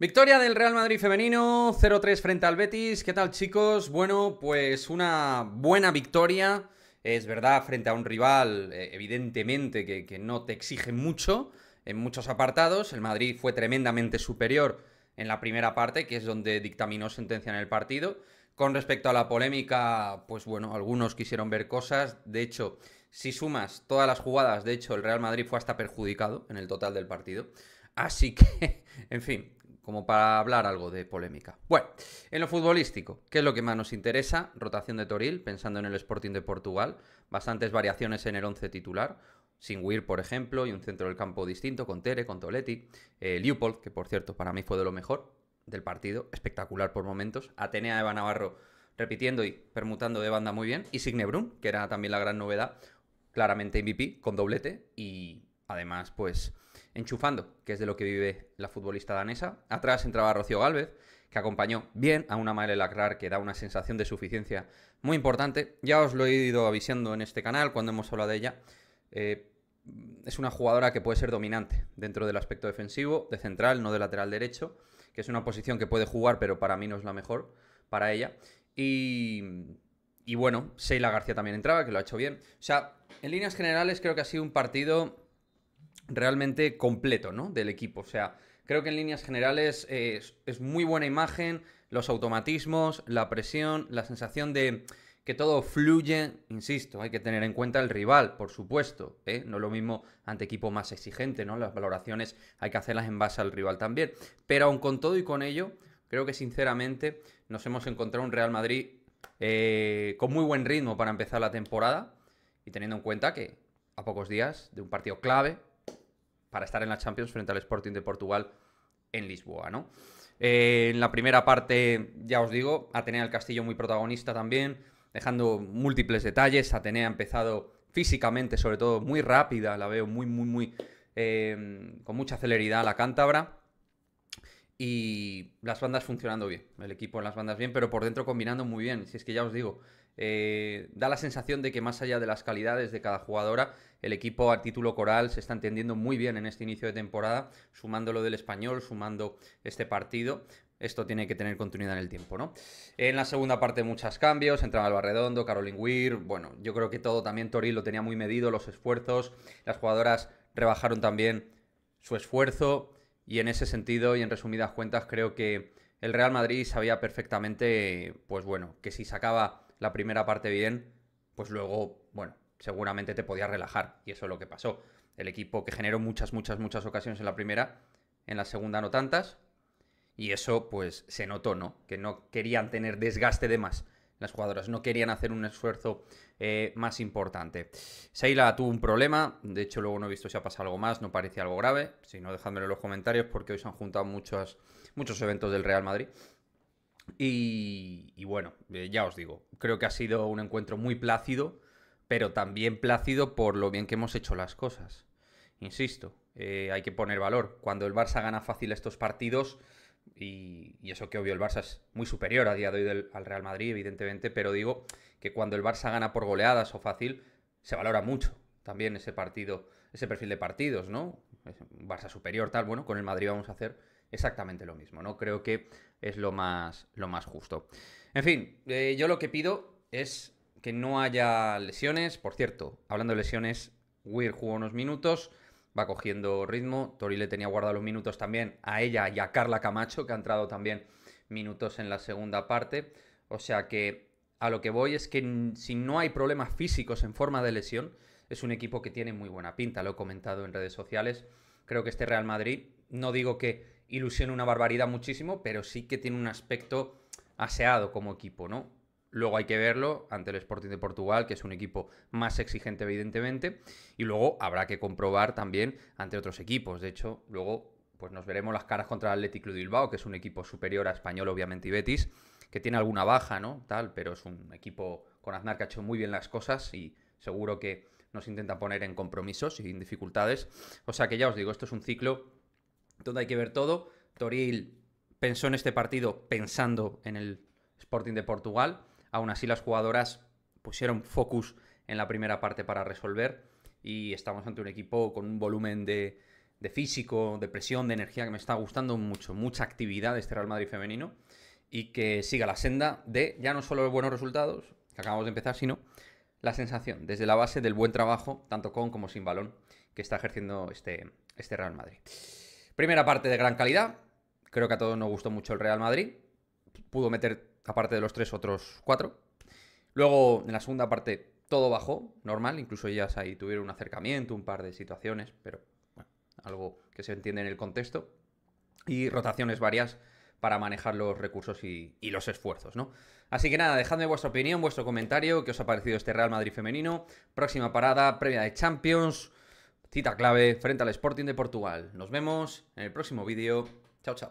Victoria del Real Madrid femenino, 0-3 frente al Betis. ¿Qué tal chicos? Bueno, pues una buena victoria. Es verdad, frente a un rival eh, evidentemente que, no te exige mucho en muchos apartados. El Madrid fue tremendamente superior en la primera parte, que es donde dictaminó sentencia en el partido. Con respecto a la polémica, pues bueno, algunos quisieron ver cosas. De hecho, si sumas todas las jugadas, de hecho, el Real Madrid fue hasta perjudicado en el total del partido. Así que, en fin, como para hablar algo de polémica. Bueno, en lo futbolístico, ¿qué es lo que más nos interesa? Rotación de Toril, pensando en el Sporting de Portugal, bastantes variaciones en el 11 titular, sin Weir, por ejemplo, y un centro del campo distinto con Tere, con Toletti, eh, que por cierto para mí fue de lo mejor del partido, espectacular por momentos, Atenea Eva Navarro repitiendo y permutando de banda muy bien, y Signe Brun, que era también la gran novedad, claramente MVP, con doblete, y además, pues enchufando, que es de lo que vive la futbolista danesa. Atrás entraba Rocío Gálvez, que acompañó bien a una Maele Lacrar que da una sensación de suficiencia muy importante. Ya os lo he ido avisando en este canal cuando hemos hablado de ella. Eh, es una jugadora que puede ser dominante dentro del aspecto defensivo, de central, no de lateral derecho, que es una posición que puede jugar, pero para mí no es la mejor para ella. Y, y bueno, Seila García también entraba, que lo ha hecho bien. O sea, en líneas generales creo que ha sido un partido realmente completo, ¿no? Del equipo. O sea, creo que en líneas generales es, muy buena imagen, los automatismos, la presión, la sensación de que todo fluye, insisto, hay que tener en cuenta el rival, por supuesto, ¿eh? no es lo mismo ante equipo más exigente, ¿no? Las valoraciones hay que hacerlas en base al rival también, pero aun con todo y con ello, creo que sinceramente nos hemos encontrado un Real Madrid eh, con muy buen ritmo para empezar la temporada y teniendo en cuenta que a pocos días de un partido clave para estar en la Champions frente al Sporting de Portugal en Lisboa, ¿no? Eh, en la primera parte, ya os digo, Atenea el Castillo muy protagonista también, dejando múltiples detalles. Atenea ha empezado físicamente, sobre todo, muy rápida, la veo muy, muy, muy. Eh, con mucha celeridad la cántabra. Y las bandas funcionando bien. El equipo en las bandas bien, pero por dentro combinando muy bien. Si es que ya os digo, eh, da la sensación de que más allá de las calidades de cada jugadora, el equipo a título coral se está entendiendo muy bien en este inicio de temporada, sumando lo del español, sumando este partido. Esto tiene que tener continuidad en el tiempo, ¿no? En la segunda parte muchos cambios, entraba Alba Redondo, Caroline Weir, bueno, yo creo que todo también Toril lo tenía muy medido, los esfuerzos, las jugadoras rebajaron también su esfuerzo y en ese sentido y en resumidas cuentas creo que el Real Madrid sabía perfectamente, pues bueno, que si sacaba la primera parte bien, pues luego, bueno, seguramente te podías relajar. Y eso es lo que pasó. El equipo que generó muchas, muchas, muchas ocasiones en la primera, en la segunda no tantas. Y eso, pues, se notó, ¿no? Que no querían tener desgaste de más las jugadoras, no querían hacer un esfuerzo eh, más importante. Seila tuvo un problema, de hecho luego no he visto si ha pasado algo más, no parece algo grave, si no en los comentarios porque hoy se han juntado muchos, muchos eventos del Real Madrid. Y, bueno, eh, ya os digo, creo que ha sido un encuentro muy plácido, pero también plácido por lo bien que hemos hecho las cosas. Insisto, eh, hay que poner valor. Cuando el Barça gana fácil estos partidos, y, eso que obvio el Barça es muy superior a día de hoy al Real Madrid, evidentemente, pero digo que cuando el Barça gana por goleadas o fácil, se valora mucho también ese partido, ese perfil de partidos, ¿no? Barça superior, tal, bueno, con el Madrid vamos a hacer exactamente lo mismo, ¿no? Creo que es lo más, lo más justo. En fin, eh, yo lo que pido es que no haya lesiones. Por cierto, hablando de lesiones, Weir jugó unos minutos, va cogiendo ritmo. Tori le tenía guardado los minutos también a ella y a Carla Camacho, que ha entrado también minutos en la segunda parte. O sea que a lo que voy es que si no hay problemas físicos en forma de lesión, es un equipo que tiene muy buena pinta. Lo he comentado en redes sociales. Creo que este Real Madrid, no digo que ilusiona una barbaridad muchísimo, pero sí que tiene un aspecto aseado como equipo, ¿no? Luego hay que verlo ante el Sporting de Portugal, que es un equipo más exigente, evidentemente. Y luego habrá que comprobar también ante otros equipos. De hecho, luego pues nos veremos las caras contra el Athletic Club Bilbao, que es un equipo superior a Español, obviamente, y Betis, que tiene alguna baja, ¿no? Tal, pero es un equipo con Aznar que ha hecho muy bien las cosas y seguro que nos intenta poner en compromisos y en dificultades. O sea que ya os digo, esto es un ciclo donde hay que ver todo. Toril pensó en este partido pensando en el Sporting de Portugal. Aún así las jugadoras pusieron focus en la primera parte para resolver y estamos ante un equipo con un volumen de, físico, de presión, de energía que me está gustando mucho, mucha actividad de este Real Madrid femenino y que siga la senda de ya no solo los buenos resultados, que acabamos de empezar, sino la sensación desde la base del buen trabajo, tanto con como sin balón, que está ejerciendo este, este Real Madrid. Primera parte de gran calidad. Creo que a todos nos gustó mucho el Real Madrid. Pudo meter, aparte de los tres, otros cuatro. Luego, en la segunda parte, todo bajó, normal. Incluso ellas ahí tuvieron un acercamiento, un par de situaciones, pero bueno, algo que se entiende en el contexto. Y rotaciones varias para manejar los recursos y, los esfuerzos, ¿no? Así que nada, dejadme vuestra opinión, vuestro comentario, qué os ha parecido este Real Madrid femenino, próxima parada, previa de Champions, Cita clave frente al Sporting de Portugal. Nos vemos en el próximo vídeo. Chao, chao.